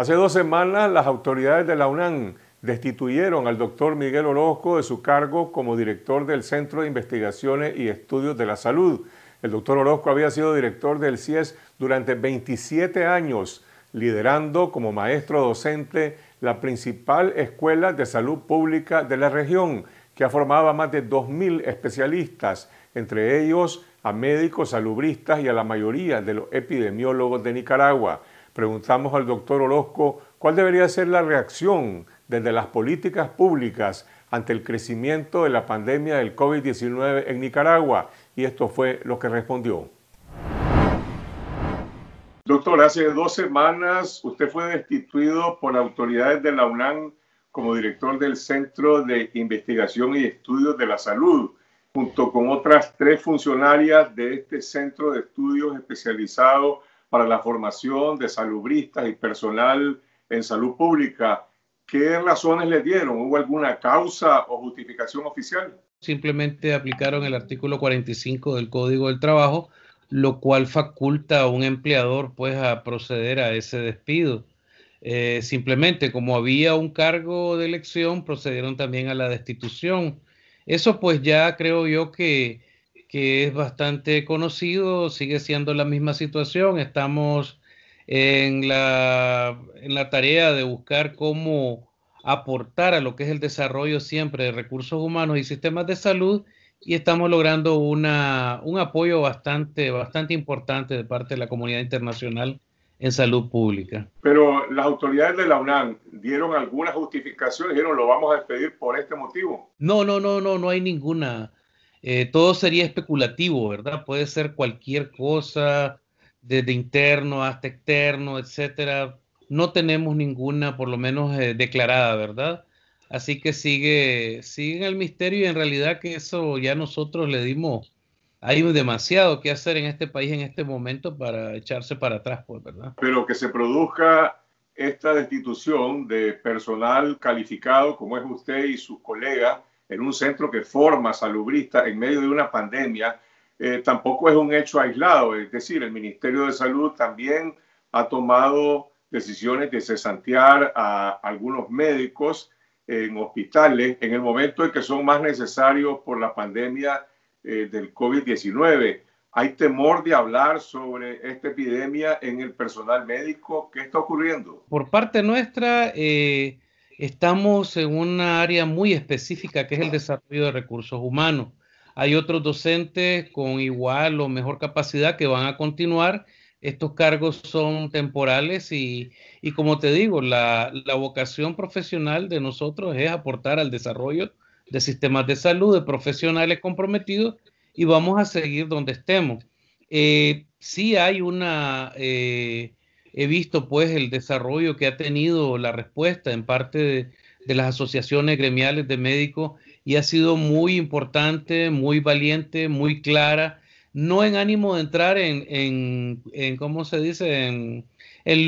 Hace dos semanas las autoridades de la UNAM destituyeron al doctor Miguel Orozco de su cargo como director del Centro de Investigaciones y Estudios de la Salud. El doctor Orozco había sido director del CIES durante 27 años, liderando como maestro docente la principal escuela de salud pública de la región, que ha formado a más de 2.000 especialistas, entre ellos a médicos salubristas y a la mayoría de los epidemiólogos de Nicaragua. Preguntamos al doctor Orozco cuál debería ser la reacción desde las políticas públicas ante el crecimiento de la pandemia del COVID-19 en Nicaragua y esto fue lo que respondió. Doctor, hace dos semanas usted fue destituido por autoridades de la UNAM como director del Centro de Investigación y Estudios de la Salud, junto con otras tres funcionarias de este centro de estudios especializado para la formación de salubristas y personal en salud pública. ¿Qué razones le dieron? ¿Hubo alguna causa o justificación oficial? Simplemente aplicaron el artículo 45 del Código del Trabajo, lo cual faculta a un empleador pues a proceder a ese despido. Eh, simplemente como había un cargo de elección, procedieron también a la destitución. Eso pues ya creo yo que que es bastante conocido, sigue siendo la misma situación. Estamos en la, en la tarea de buscar cómo aportar a lo que es el desarrollo siempre de recursos humanos y sistemas de salud y estamos logrando una, un apoyo bastante, bastante importante de parte de la comunidad internacional en salud pública. Pero las autoridades de la UNAM dieron algunas justificaciones, dijeron lo vamos a despedir por este motivo. No, no, no, no, no hay ninguna eh, todo sería especulativo, ¿verdad? Puede ser cualquier cosa, desde interno hasta externo, etcétera. No tenemos ninguna, por lo menos, eh, declarada, ¿verdad? Así que sigue, sigue el misterio y en realidad que eso ya nosotros le dimos, hay demasiado que hacer en este país en este momento para echarse para atrás, pues, ¿verdad? Pero que se produzca esta destitución de personal calificado como es usted y sus colegas en un centro que forma salubristas en medio de una pandemia, eh, tampoco es un hecho aislado. Es decir, el Ministerio de Salud también ha tomado decisiones de cesantear a algunos médicos en hospitales en el momento en que son más necesarios por la pandemia eh, del COVID-19. Hay temor de hablar sobre esta epidemia en el personal médico. ¿Qué está ocurriendo? Por parte nuestra, eh, Estamos en una área muy específica que es el desarrollo de recursos humanos. Hay otros docentes con igual o mejor capacidad que van a continuar. Estos cargos son temporales y, como te digo, la, vocación profesional de nosotros es aportar al desarrollo de sistemas de salud, de profesionales comprometidos y vamos a seguir donde estemos. Eh, sí hay una eh, he visto pues el desarrollo que ha tenido la respuesta en parte de, las asociaciones gremiales de médicos y ha sido muy importante, muy valiente, muy clara, no en ánimo de entrar en, ¿cómo se dice?, en,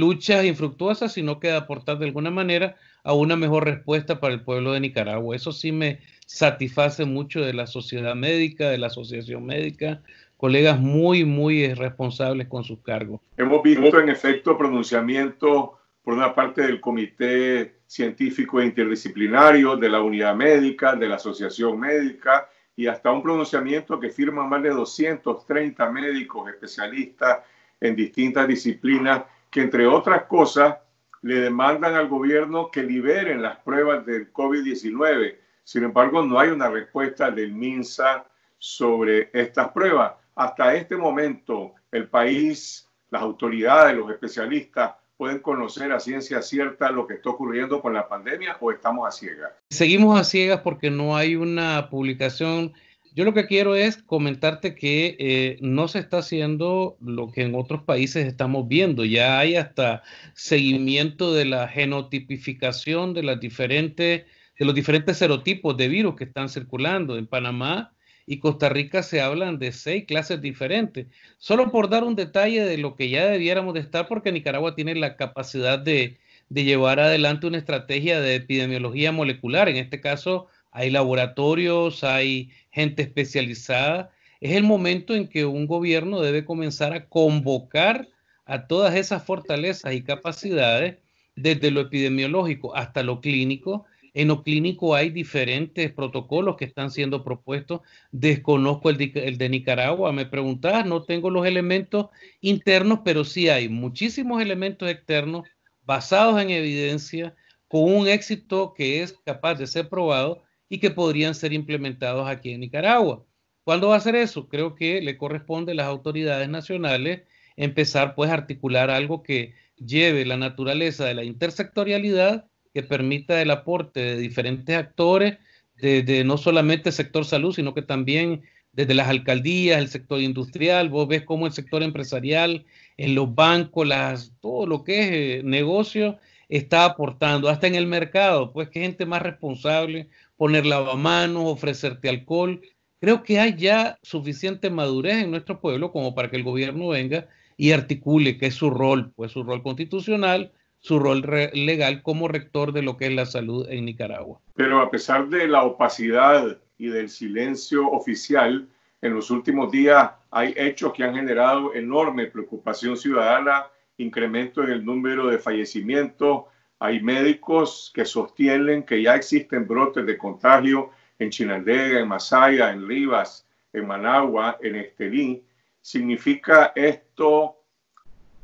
luchas infructuosas, sino que de aportar de alguna manera a una mejor respuesta para el pueblo de Nicaragua. Eso sí me satisface mucho de la sociedad médica, de la asociación médica, colegas muy, muy responsables con sus cargos. Hemos visto en efecto pronunciamiento por una parte del Comité Científico e Interdisciplinario, de la Unidad Médica, de la Asociación Médica y hasta un pronunciamiento que firman más de 230 médicos especialistas en distintas disciplinas que entre otras cosas le demandan al gobierno que liberen las pruebas del COVID-19. Sin embargo, no hay una respuesta del MINSA sobre estas pruebas hasta este momento el país, las autoridades, los especialistas pueden conocer a ciencia cierta lo que está ocurriendo con la pandemia o estamos a ciegas? Seguimos a ciegas porque no hay una publicación. Yo lo que quiero es comentarte que eh, no se está haciendo lo que en otros países estamos viendo. Ya hay hasta seguimiento de la genotipificación de las diferentes de los diferentes serotipos de virus que están circulando. En Panamá y Costa Rica se hablan de seis clases diferentes. Solo por dar un detalle de lo que ya debiéramos de estar, porque Nicaragua tiene la capacidad de, llevar adelante una estrategia de epidemiología molecular. En este caso, hay laboratorios, hay gente especializada. Es el momento en que un gobierno debe comenzar a convocar a todas esas fortalezas y capacidades, desde lo epidemiológico hasta lo clínico, en lo clínico hay diferentes protocolos que están siendo propuestos. Desconozco el de, Nicaragua, me preguntás, no tengo los elementos internos, pero sí hay muchísimos elementos externos basados en evidencia, con un éxito que es capaz de ser probado y que podrían ser implementados aquí en Nicaragua. ¿Cuándo va a ser eso? Creo que le corresponde a las autoridades nacionales empezar pues a articular algo que lleve la naturaleza de la intersectorialidad que permita el aporte de diferentes actores, desde no solamente el sector salud, sino que también desde las alcaldías, el sector industrial, vos ves cómo el sector empresarial, en los bancos, las, todo lo que es eh, negocio está aportando, hasta en el mercado, pues que gente más responsable, poner mano, ofrecerte alcohol. Creo que hay ya suficiente madurez en nuestro pueblo como para que el gobierno venga y articule que es su rol, pues su rol constitucional, su rol legal como rector de lo que es la salud en Nicaragua. Pero a pesar de la opacidad y del silencio oficial, en los últimos días hay hechos que han generado enorme preocupación ciudadana, incremento en el número de fallecimientos, hay médicos que sostienen que ya existen brotes de contagio en Chinandega, en Masaya, en Rivas, en Managua, en Estelí. ¿Significa esto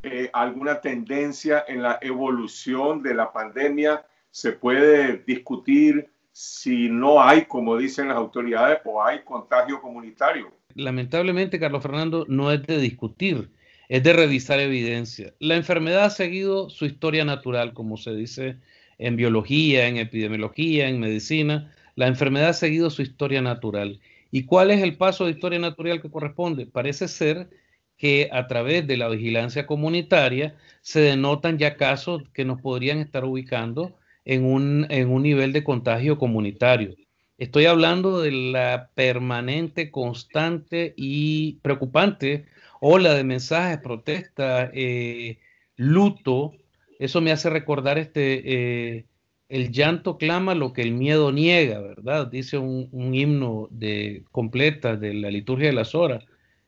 eh, alguna tendencia en la evolución de la pandemia. Se puede discutir si no hay, como dicen las autoridades, o hay contagio comunitario. Lamentablemente, Carlos Fernando, no es de discutir, es de revisar evidencia. La enfermedad ha seguido su historia natural, como se dice en biología, en epidemiología, en medicina. La enfermedad ha seguido su historia natural. ¿Y cuál es el paso de historia natural que corresponde? Parece ser que a través de la vigilancia comunitaria se denotan ya casos que nos podrían estar ubicando en un, nivel de contagio comunitario. Estoy hablando de la permanente, constante y preocupante ola de mensajes, protestas, eh, luto. Eso me hace recordar este, eh, el llanto clama lo que el miedo niega, ¿verdad? Dice un, un himno de, completa de la liturgia de las horas.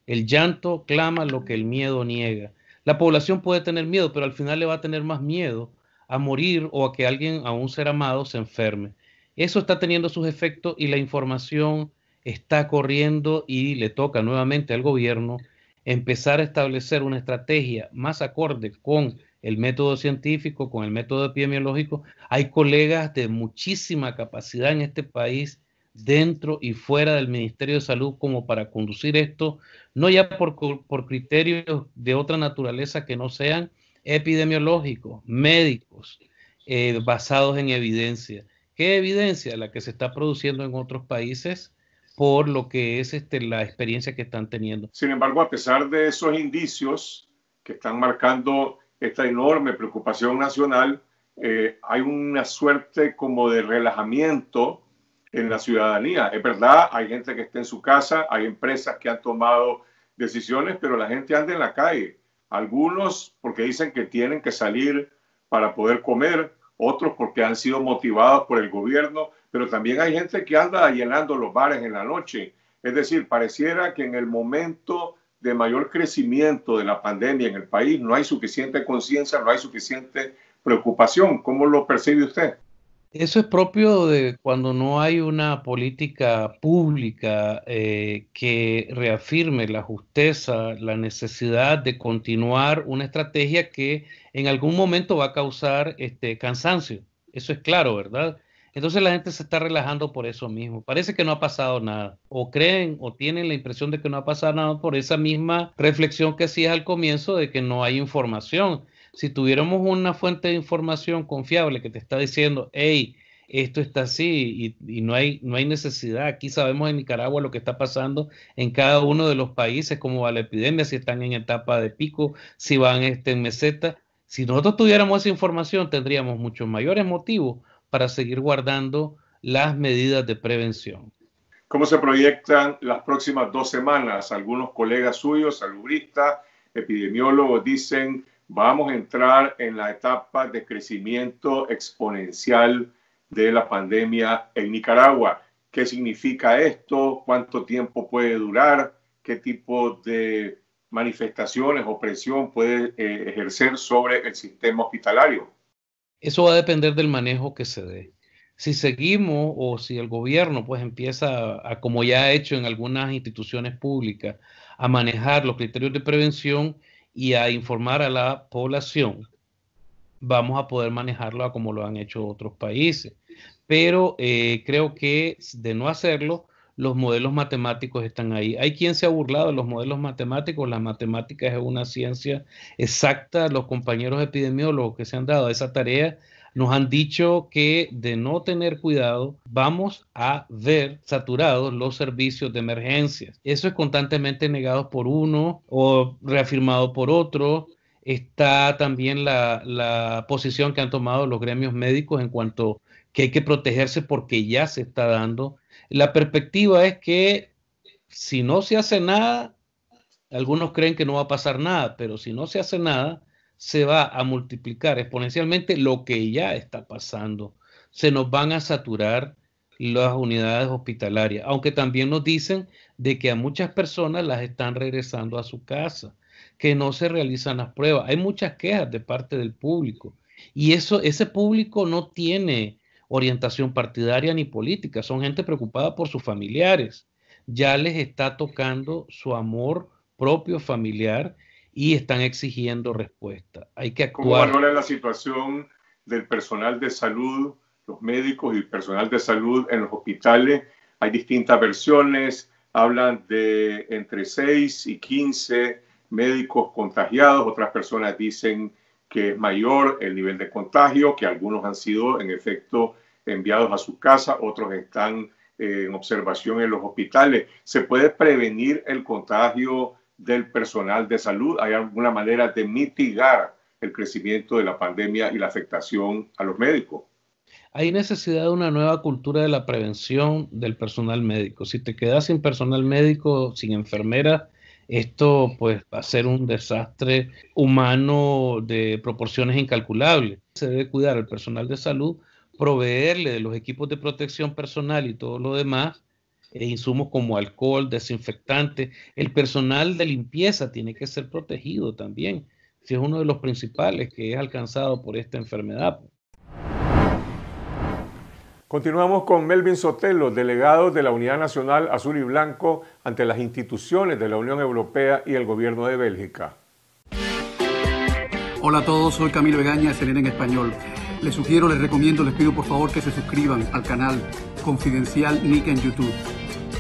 El llanto clama lo que el miedo niega. La población puede tener miedo, pero al final le va a tener más miedo a morir o a que alguien, a un ser amado, se enferme. Eso está teniendo sus efectos y la información está corriendo y le toca nuevamente al gobierno empezar a establecer una estrategia más acorde con el método científico, con el método epidemiológico. Hay colegas de muchísima capacidad en este país dentro y fuera del Ministerio de Salud como para conducir esto, no ya por, criterios de otra naturaleza que no sean epidemiológicos, médicos, eh, basados en evidencia. ¿Qué evidencia? La que se está produciendo en otros países por lo que es este, la experiencia que están teniendo. Sin embargo, a pesar de esos indicios que están marcando esta enorme preocupación nacional, eh, hay una suerte como de relajamiento en la ciudadanía. Es verdad, hay gente que está en su casa, hay empresas que han tomado decisiones, pero la gente anda en la calle. Algunos porque dicen que tienen que salir para poder comer, otros porque han sido motivados por el gobierno, pero también hay gente que anda llenando los bares en la noche. Es decir, pareciera que en el momento de mayor crecimiento de la pandemia en el país no hay suficiente conciencia, no hay suficiente preocupación. ¿Cómo lo percibe usted? Eso es propio de cuando no hay una política pública eh, que reafirme la justeza, la necesidad de continuar una estrategia que en algún momento va a causar este, cansancio. Eso es claro, ¿verdad? Entonces la gente se está relajando por eso mismo. Parece que no ha pasado nada. O creen o tienen la impresión de que no ha pasado nada por esa misma reflexión que hacías al comienzo de que no hay información si tuviéramos una fuente de información confiable que te está diciendo, hey, esto está así y, no, hay, no hay necesidad. Aquí sabemos en Nicaragua lo que está pasando en cada uno de los países, cómo va la epidemia, si están en etapa de pico, si van este, en meseta. Si nosotros tuviéramos esa información, tendríamos muchos mayores motivos para seguir guardando las medidas de prevención. ¿Cómo se proyectan las próximas dos semanas? Algunos colegas suyos, salubristas, epidemiólogos, dicen vamos a entrar en la etapa de crecimiento exponencial de la pandemia en Nicaragua. ¿Qué significa esto? ¿Cuánto tiempo puede durar? ¿Qué tipo de manifestaciones o presión puede eh, ejercer sobre el sistema hospitalario? Eso va a depender del manejo que se dé. Si seguimos o si el gobierno pues empieza a como ya ha hecho en algunas instituciones públicas, a manejar los criterios de prevención, y a informar a la población, vamos a poder manejarlo como lo han hecho otros países. Pero eh, creo que de no hacerlo, los modelos matemáticos están ahí. Hay quien se ha burlado de los modelos matemáticos. La matemática es una ciencia exacta. Los compañeros epidemiólogos que se han dado a esa tarea nos han dicho que de no tener cuidado vamos a ver saturados los servicios de emergencias. Eso es constantemente negado por uno o reafirmado por otro. Está también la, la posición que han tomado los gremios médicos en cuanto que hay que protegerse porque ya se está dando. La perspectiva es que si no se hace nada, algunos creen que no va a pasar nada, pero si no se hace nada, se va a multiplicar exponencialmente lo que ya está pasando. Se nos van a saturar las unidades hospitalarias, aunque también nos dicen de que a muchas personas las están regresando a su casa, que no se realizan las pruebas. Hay muchas quejas de parte del público y eso, ese público no tiene orientación partidaria ni política, son gente preocupada por sus familiares. Ya les está tocando su amor propio familiar y están exigiendo respuesta. Hay que actuar. ¿Cómo valora la situación del personal de salud, los médicos y personal de salud en los hospitales? Hay distintas versiones, hablan de entre 6 y 15 médicos contagiados, otras personas dicen que es mayor el nivel de contagio, que algunos han sido en efecto enviados a su casa, otros están eh, en observación en los hospitales. ¿Se puede prevenir el contagio del personal de salud. ¿Hay alguna manera de mitigar el crecimiento de la pandemia y la afectación a los médicos? Hay necesidad de una nueva cultura de la prevención del personal médico. Si te quedas sin personal médico, sin enfermera, esto pues va a ser un desastre humano de proporciones incalculables. Se debe cuidar al personal de salud, proveerle de los equipos de protección personal y todo lo demás eh, insumos como alcohol, desinfectante El personal de limpieza tiene que ser protegido también, si es uno de los principales que es alcanzado por esta enfermedad. Continuamos con Melvin Sotelo, delegado de la Unidad Nacional Azul y Blanco ante las instituciones de la Unión Europea y el Gobierno de Bélgica. Hola a todos, soy Camilo Egaña, CNN en español. Les sugiero, les recomiendo, les pido por favor que se suscriban al canal Confidencial Nick en YouTube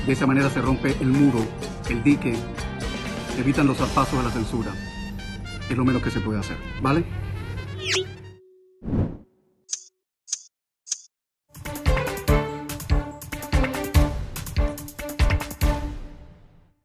de esa manera se rompe el muro, el dique, evitan los zarpazos de la censura. Es lo menos que se puede hacer, ¿vale?